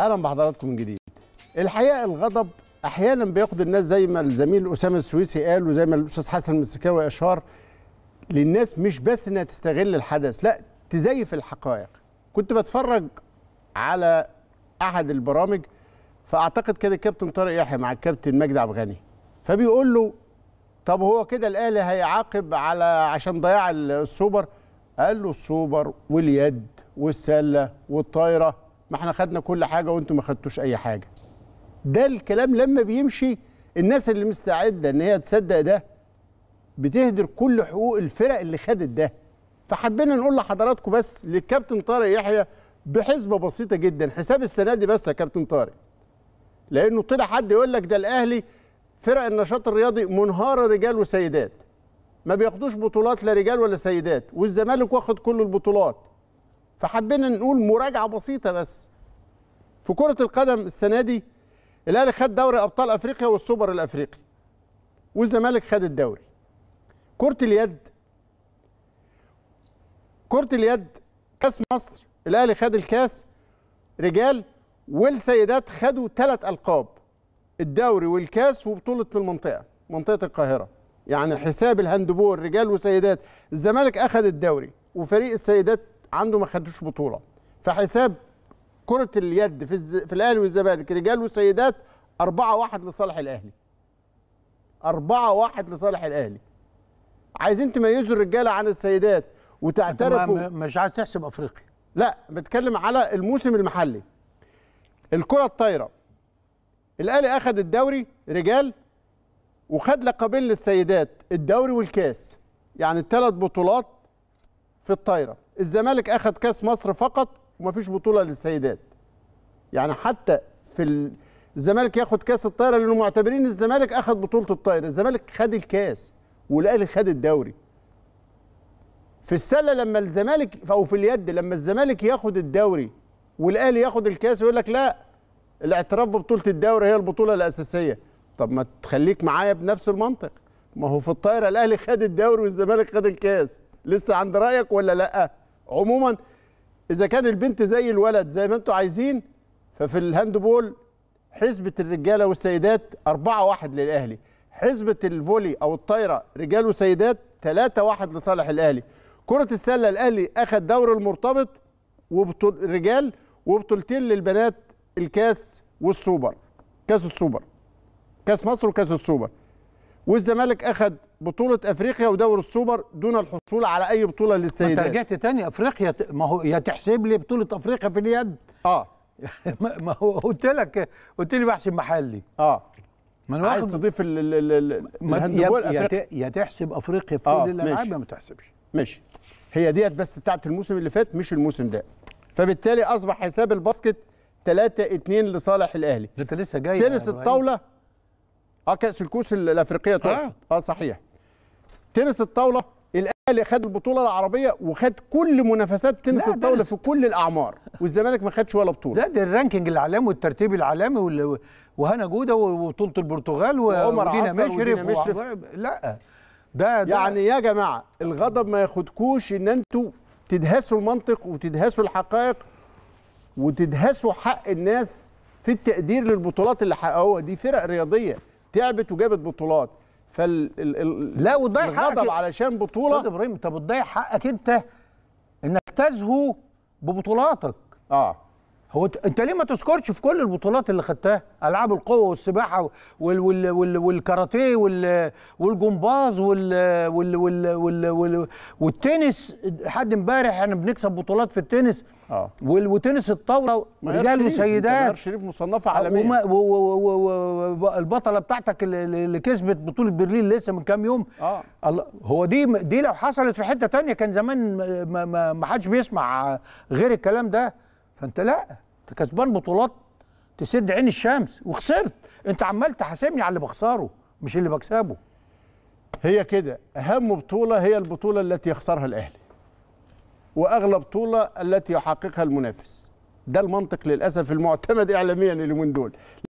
اهلا بحضراتكم من جديد الحقيقه الغضب احيانا بياخد الناس زي ما الزميل اسامه السويسي قال وزي ما الاستاذ حسن المسكاوي اشار للناس مش بس انها تستغل الحدث لا تزيف الحقائق كنت بتفرج على احد البرامج فاعتقد كان الكابتن طارق يحيى مع الكابتن مجدي عبد الغني فبيقول له طب هو كده الاهلي هيعاقب على عشان ضياع السوبر قال له السوبر واليد والسله والطايره ما احنا خدنا كل حاجه وانتم ما خدتوش اي حاجه ده الكلام لما بيمشي الناس اللي مستعده ان هي تصدق ده بتهدر كل حقوق الفرق اللي خدت ده فحبينا نقول لحضراتكم بس للكابتن طارق يحيى بحسبه بسيطه جدا حساب السنه دي بس يا كابتن طارق لانه طلع حد يقول لك ده الاهلي فرق النشاط الرياضي منهاره رجال وسيدات ما بياخدوش بطولات لا رجال ولا سيدات والزمالك واخد كل البطولات فحبينا نقول مراجعه بسيطه بس في كره القدم السنه دي الاهلي خد دوري ابطال افريقيا والسوبر الافريقي والزمالك خد الدوري كره اليد كره اليد كاس مصر الاهلي خد الكاس رجال والسيدات خدوا ثلاث القاب الدوري والكاس وبطوله المنطقه منطقه القاهره يعني حساب الهاندبول رجال وسيدات الزمالك اخذ الدوري وفريق السيدات عنده ما خدوش بطوله فحساب كره اليد في الز... في الاهلي والزمالك رجال وسيدات 4 1 لصالح الاهلي 4 1 لصالح الاهلي عايزين تميزوا الرجاله عن السيدات وتعترفوا مش عايز تحسب افريقيا لا بتكلم على الموسم المحلي الكره الطايره الاهلي اخذ الدوري رجال وخد لقبين للسيدات الدوري والكاس يعني الثلاث بطولات في الطايره الزمالك اخذ كاس مصر فقط ومفيش بطوله للسيدات يعني حتى في الزمالك ياخد كاس الطايره لانه معتبرين الزمالك اخذ بطوله الطايره الزمالك خد الكاس والاهلي خد الدوري في السله لما الزمالك او في اليد لما الزمالك ياخد الدوري والاهلي ياخد الكاس يقول لك لا الاعتراف ببطوله الدوري هي البطوله الاساسيه طب ما تخليك معايا بنفس المنطق ما هو في الطايره الاهلي خد الدوري والزمالك خد الكاس لسه عند رايك ولا لا عموما اذا كان البنت زي الولد زي ما انتوا عايزين ففي الهاندبول حسبه الرجاله والسيدات 4 1 للاهلي حسبه الفولي او الطايره رجال وسيدات 3 1 لصالح الاهلي كره السله الاهلي اخذ دور المرتبط وبطول الرجال وبطولتين للبنات الكاس والسوبر كاس السوبر كاس مصر وكاس السوبر والزمالك اخذ بطولة افريقيا ودوري السوبر دون الحصول على اي بطولة للسيدات انت رجعت تاني افريقيا ما هو يا تحسب لي بطولة افريقيا في اليد اه ما هو قلت لك قلت لي بحسب محلي اه ما انا عايز تضيف ال ال يا, يا تحسب افريقيا في آه، كل الالعاب يا ما تحسبش ماشي هي ديت بس بتاعت الموسم اللي فات مش الموسم ده فبالتالي اصبح حساب الباسكت 3 2 لصالح الاهلي انت لسه جاي تنس الطاوله اه كاس الكوس الافريقيه تقصد آه. اه صحيح تنس الطاوله الاهلي خد البطوله العربيه وخد كل منافسات تنس الطاوله في كل الاعمار والزمالك ما خدش ولا بطوله ده الرانكينج العالمي والترتيب العالمي وهنا جوده وبطوله البرتغال وعمر ودينا مشرف, مشرف و... لا ده, ده يعني يا جماعه الغضب ما ياخدكوش ان انتوا تدهسوا المنطق وتدهسوا الحقائق وتدهسوا حق الناس في التقدير للبطولات اللي حققوها دي فرق رياضيه تعبت وجابت بطولات فال لا وتضيع حقك غضب علشان بطوله استاذ ابراهيم طب بتضيع حقك انت انك تزهو ببطولاتك اه هو انت ليه ما تذكرش في كل البطولات اللي خدتها العاب القوه والسباحه وال وال وال والكاراتيه وال والجمباز وال وال وال وال وال والتنس لحد امبارح احنا بنكسب بطولات في التنس اه وتنس الطاوله رجال وسيدات شريف مصنفه آه، عالميه البطله بتاعتك اللي كسبت بطوله برلين لسه من كام يوم اه هو دي دي لو حصلت في حته ثانيه كان زمان ما حدش بيسمع غير الكلام ده فانت لا انت كسبان بطولات تسد عين الشمس وخسرت انت عمال تحاسبني على اللي بخسره مش اللي بكسبه هي كده اهم بطوله هي البطوله التي يخسرها الاهلي واغلى بطوله التي يحققها المنافس ده المنطق للاسف المعتمد اعلاميا اليومين دول